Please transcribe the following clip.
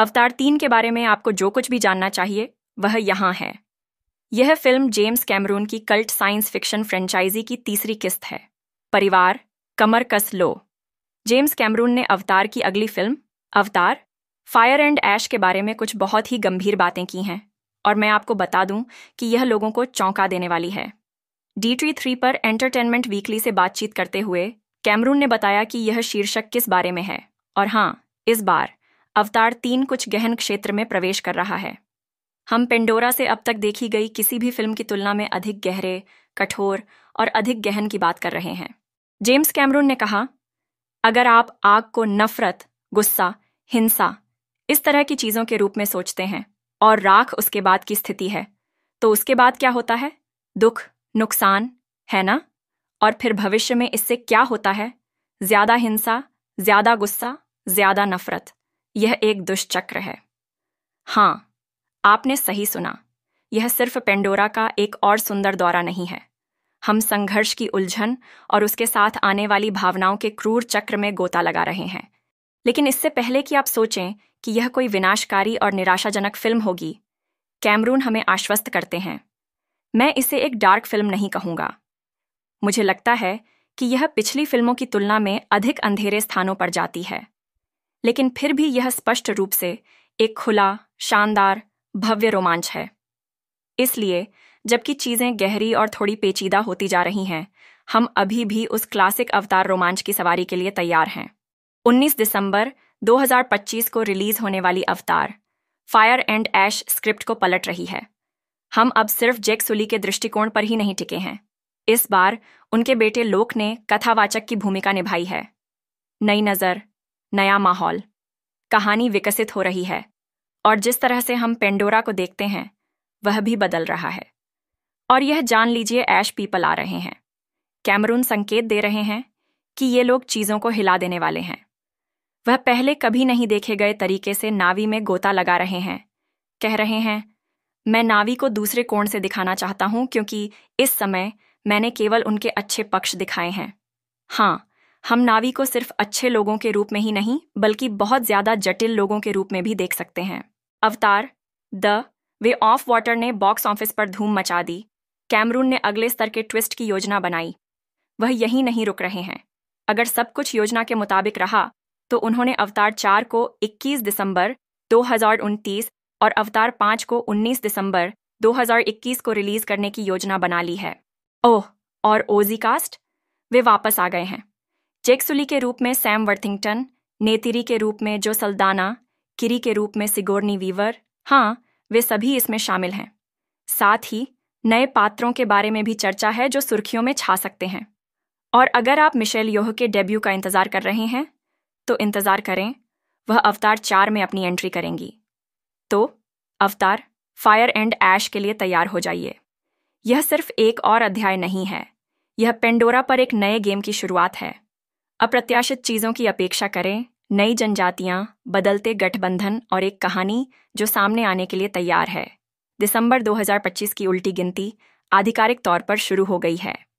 अवतार तीन के बारे में आपको जो कुछ भी जानना चाहिए वह यहाँ है यह फिल्म जेम्स कैमरून की कल्ट साइंस फिक्शन फ्रेंचाइजी की तीसरी किस्त है परिवार कमर कस लो जेम्स कैमरून ने अवतार की अगली फिल्म अवतार फायर एंड ऐश के बारे में कुछ बहुत ही गंभीर बातें की हैं और मैं आपको बता दूं कि यह लोगों को चौंका देने वाली है डी टी थ्री पर एंटरटेनमेंट वीकली से बातचीत करते हुए कैमरून ने बताया कि यह शीर्षक किस बारे में है और हाँ इस बार अवतार तीन कुछ गहन क्षेत्र में प्रवेश कर रहा है हम पेंडोरा से अब तक देखी गई किसी भी फिल्म की तुलना में अधिक गहरे कठोर और अधिक गहन की बात कर रहे हैं जेम्स कैमरून ने कहा अगर आप आग को नफरत गुस्सा हिंसा इस तरह की चीज़ों के रूप में सोचते हैं और राख उसके बाद की स्थिति है तो उसके बाद क्या होता है दुख नुकसान है ना और फिर भविष्य में इससे क्या होता है ज्यादा हिंसा ज्यादा गुस्सा ज्यादा नफरत यह एक दुष्चक्र है हाँ आपने सही सुना यह सिर्फ पेंडोरा का एक और सुंदर दौरा नहीं है हम संघर्ष की उलझन और उसके साथ आने वाली भावनाओं के क्रूर चक्र में गोता लगा रहे हैं लेकिन इससे पहले कि आप सोचें कि यह कोई विनाशकारी और निराशाजनक फिल्म होगी कैमरून हमें आश्वस्त करते हैं मैं इसे एक डार्क फिल्म नहीं कहूंगा मुझे लगता है कि यह पिछली फिल्मों की तुलना में अधिक अंधेरे स्थानों पर जाती है लेकिन फिर भी यह स्पष्ट रूप से एक खुला शानदार भव्य रोमांच है इसलिए जबकि चीज़ें गहरी और थोड़ी पेचीदा होती जा रही हैं हम अभी भी उस क्लासिक अवतार रोमांच की सवारी के लिए तैयार हैं 19 दिसंबर 2025 को रिलीज होने वाली अवतार फायर एंड एश स्क्रिप्ट को पलट रही है हम अब सिर्फ जेक सुली के दृष्टिकोण पर ही नहीं टिके हैं इस बार उनके बेटे लोक ने कथावाचक की भूमिका निभाई है नई नज़र नया माहौल कहानी विकसित हो रही है और जिस तरह से हम पेंडोरा को देखते हैं वह भी बदल रहा है और यह जान लीजिए ऐश पीपल आ रहे हैं कैमरून संकेत दे रहे हैं कि ये लोग चीज़ों को हिला देने वाले हैं वह पहले कभी नहीं देखे गए तरीके से नावी में गोता लगा रहे हैं कह रहे हैं मैं नावी को दूसरे कोण से दिखाना चाहता हूं क्योंकि इस समय मैंने केवल उनके अच्छे पक्ष दिखाए हैं हाँ हम नावी को सिर्फ अच्छे लोगों के रूप में ही नहीं बल्कि बहुत ज्यादा जटिल लोगों के रूप में भी देख सकते हैं Avatar the way of water ने बॉक्स ऑफिस पर धूम मचा दी कैमरून ने अगले स्तर के ट्विस्ट की योजना बनाई वह यही नहीं रुक रहे हैं अगर सब कुछ योजना के मुताबिक रहा तो उन्होंने अवतार चार को 21 दिसंबर 2029 और अवतार पांच को 19 दिसंबर 2021 को रिलीज करने की योजना बना ली है ओह और ओजी कास्ट वे वापस आ गए हैं जेक्सुली के रूप में सैम वर्थिंगटन नेतिरी के रूप में जो सल्दाना किरी के रूप में सिगोर्नी वीवर हाँ वे सभी इसमें शामिल हैं साथ ही नए पात्रों के बारे में भी चर्चा है जो सुर्खियों में छा सकते हैं और अगर आप मिशेल योह के डेब्यू का इंतजार कर रहे हैं तो इंतजार करें वह अवतार चार में अपनी एंट्री करेंगी तो अवतार फायर एंड ऐश के लिए तैयार हो जाइए यह सिर्फ एक और अध्याय नहीं है यह पेंडोरा पर एक नए गेम की शुरुआत है अप्रत्याशित चीजों की अपेक्षा करें नई जनजातियां बदलते गठबंधन और एक कहानी जो सामने आने के लिए तैयार है दिसंबर 2025 की उल्टी गिनती आधिकारिक तौर पर शुरू हो गई है